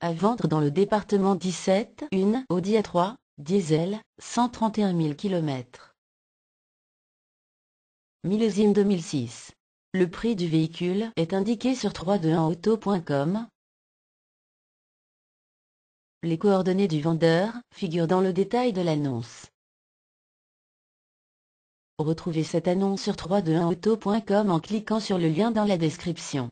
À vendre dans le département 17, une Audi A3, diesel, 131 000 km. Millésime 2006. Le prix du véhicule est indiqué sur 321auto.com. Les coordonnées du vendeur figurent dans le détail de l'annonce. Retrouvez cette annonce sur 321auto.com en cliquant sur le lien dans la description.